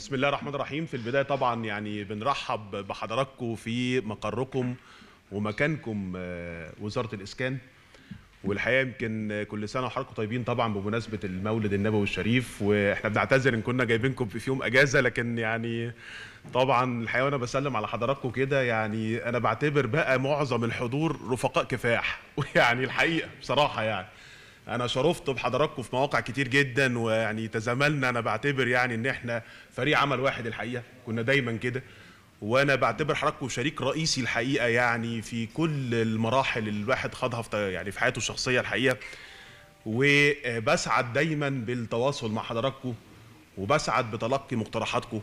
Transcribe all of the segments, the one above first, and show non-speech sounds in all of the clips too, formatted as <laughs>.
بسم الله الرحمن الرحيم في البدايه طبعا يعني بنرحب بحضراتكم في مقركم ومكانكم آه، وزاره الاسكان والحقيقه يمكن كل سنه وحضراتكم طيبين طبعا بمناسبه المولد النبوي الشريف واحنا بنعتذر ان كنا جايبينكم في يوم اجازه لكن يعني طبعا الحقيقه وانا بسلم على حضراتكم كده يعني انا بعتبر بقى معظم الحضور رفقاء كفاح ويعني <laughs> الحقيقه بصراحه يعني انا شرفت بحضراتكم في مواقع كتير جدا ويعني تزاملنا انا بعتبر يعني ان احنا فريق عمل واحد الحقيقه كنا دايما كده وانا بعتبر حضراتكم شريك رئيسي الحقيقه يعني في كل المراحل اللي الواحد خاضها في يعني في حياته الشخصيه الحقيقه وبسعد دايما بالتواصل مع حضراتكم وبسعد بتلقي مقترحاتكم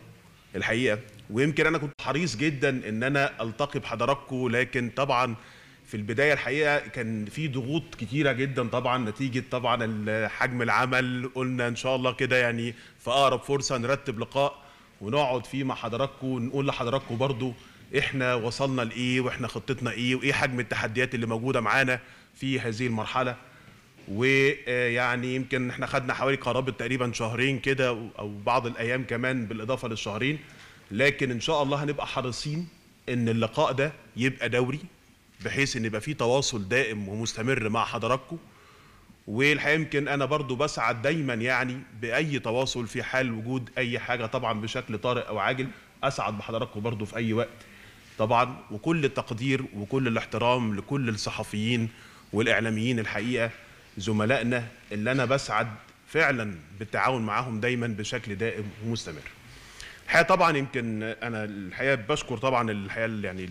الحقيقه ويمكن انا كنت حريص جدا ان انا التقي بحضراتكم لكن طبعا في البدايه الحقيقه كان في ضغوط كتيره جدا طبعا نتيجه طبعا حجم العمل قلنا ان شاء الله كده يعني في اقرب فرصه نرتب لقاء ونقعد فيه مع حضراتكم ونقول لحضراتكم برضو احنا وصلنا لايه واحنا خطتنا ايه وايه حجم التحديات اللي موجوده معانا في هذه المرحله ويعني يمكن احنا خدنا حوالي قرابه تقريبا شهرين كده او بعض الايام كمان بالاضافه للشهرين لكن ان شاء الله هنبقى حريصين ان اللقاء ده يبقى دوري بحيث ان يبقى في تواصل دائم ومستمر مع حضراتكم والحقيقه يمكن انا برضو بسعد دايما يعني باي تواصل في حال وجود اي حاجه طبعا بشكل طارئ او عاجل اسعد بحضراتكم برضو في اي وقت طبعا وكل التقدير وكل الاحترام لكل الصحفيين والاعلاميين الحقيقه زملائنا اللي انا بسعد فعلا بالتعاون معاهم دايما بشكل دائم ومستمر الحقيقه طبعا يمكن انا الحقيقه بشكر طبعا الحقيقه يعني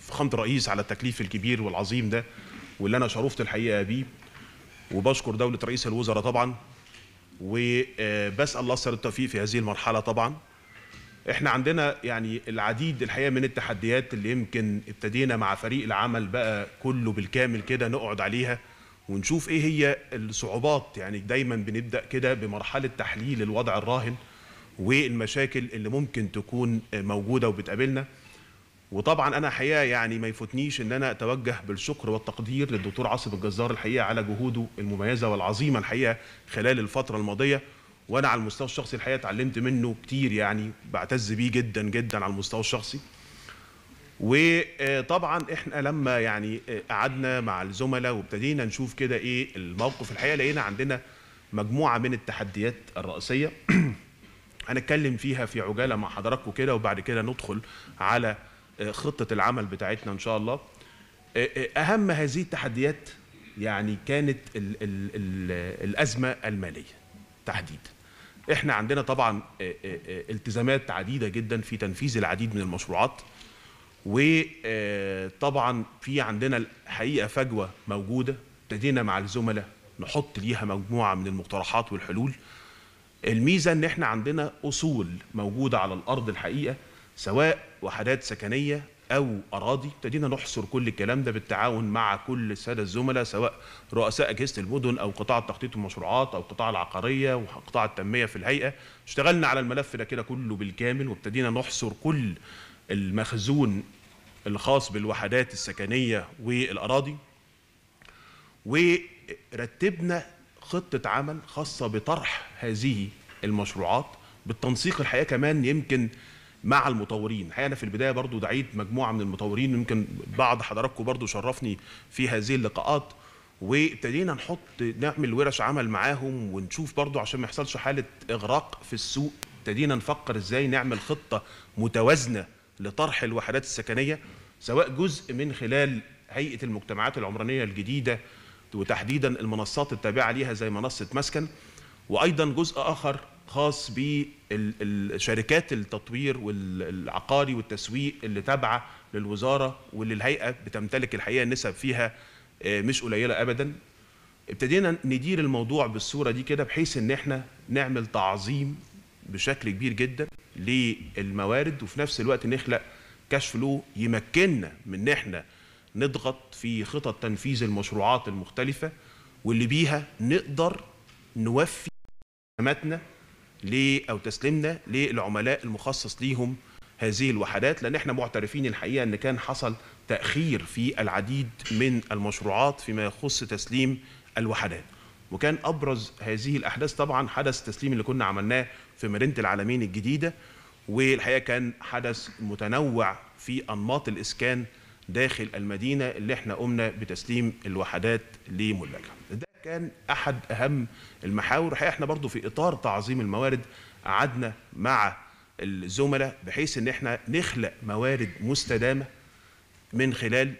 فخامه الرئيس على التكليف الكبير والعظيم ده واللي انا شرفت الحقيقه بيه وبشكر دوله رئيس الوزراء طبعا وبسال آه، الله سر التوفيق في هذه المرحله طبعا احنا عندنا يعني العديد الحقيقه من التحديات اللي يمكن ابتدينا مع فريق العمل بقى كله بالكامل كده نقعد عليها ونشوف ايه هي الصعوبات يعني دايما بنبدا كده بمرحله تحليل الوضع الراهن والمشاكل اللي ممكن تكون موجوده وبتقابلنا وطبعا انا حقيقه يعني ما يفوتنيش ان انا اتوجه بالشكر والتقدير للدكتور عاصم الجزار الحقيقه على جهوده المميزه والعظيمه الحقيقه خلال الفتره الماضيه وانا على المستوى الشخصي الحقيقه اتعلمت منه كتير يعني بعتز بيه جدا جدا على المستوى الشخصي وطبعا احنا لما يعني قعدنا مع الزملاء وابتدينا نشوف كده ايه الموقف الحقيقه لقينا عندنا مجموعه من التحديات الرئيسيه <clears throat> هنتكلم فيها في عجاله مع حضراتكم كده وبعد كده ندخل على آه، خطه العمل بتاعتنا ان شاء الله آه، آه، اهم هذه التحديات يعني كانت الـ الـ الـ الازمه الماليه تحديدا احنا عندنا طبعا التزامات عديده جدا في تنفيذ العديد من المشروعات وطبعا في عندنا الحقيقه فجوه موجوده ابتدينا مع الزملاء نحط ليها مجموعه من المقترحات والحلول الميزه ان احنا عندنا اصول موجوده على الارض الحقيقه سواء وحدات سكنيه او اراضي ابتدينا نحصر كل الكلام ده بالتعاون مع كل الساده الزملاء سواء رؤساء اجهزه المدن او قطاع التخطيط والمشروعات او قطاع العقاريه وقطاع التنميه في الهيئه اشتغلنا على الملف ده كده كله بالكامل وابتدينا نحصر كل المخزون الخاص بالوحدات السكنيه والاراضي ورتبنا خطه عمل خاصه بطرح هذه المشروعات بالتنسيق الحقيقه كمان يمكن مع المطورين الحقيقه انا في البدايه برضو دعيت مجموعه من المطورين يمكن بعض حضراتكم برضو شرفني في هذه اللقاءات وابتدينا نحط نعمل ورش عمل معاهم ونشوف برضو عشان ما يحصلش حاله اغراق في السوق ابتدينا نفكر ازاي نعمل خطه متوازنه لطرح الوحدات السكنيه سواء جزء من خلال هيئه المجتمعات العمرانيه الجديده وتحديدا المنصات التابعه ليها زي منصه مسكن وايضا جزء اخر خاص بالشركات التطوير والعقاري والتسويق اللي تابعه للوزاره واللي الهيئه بتمتلك الحقيقه نسب فيها آه، مش قليله ابدا ابتدينا ندير الموضوع بالصوره دي كده بحيث ان احنا نعمل تعظيم بشكل كبير جدا للموارد وفي نفس الوقت نخلق كاش فلو يمكننا من ان احنا نضغط في خطط تنفيذ المشروعات المختلفة واللي بيها نقدر نوفي خدماتنا أو تسليمنا للعملاء المخصص ليهم هذه الوحدات لأن احنا معترفين الحقيقة أن كان حصل تأخير في العديد من المشروعات فيما يخص تسليم الوحدات وكان أبرز هذه الأحداث طبعا حدث تسليم اللي كنا عملناه في مدينة العالمين الجديدة والحقيقة كان حدث متنوع في أنماط الإسكان داخل المدينه اللي احنا قمنا بتسليم الوحدات لملاكها ده كان احد اهم المحاور الحقيقه احنا برضو في اطار تعظيم الموارد قعدنا مع الزملاء بحيث ان احنا نخلق موارد مستدامه من خلال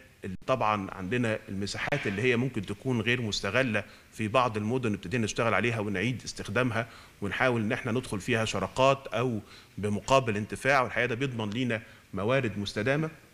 طبعا عندنا المساحات اللي هي ممكن تكون غير مستغله في بعض المدن ابتدينا نشتغل عليها ونعيد استخدامها ونحاول ان احنا ندخل فيها شراكات او بمقابل انتفاع والحقيقه ده بيضمن لينا موارد مستدامه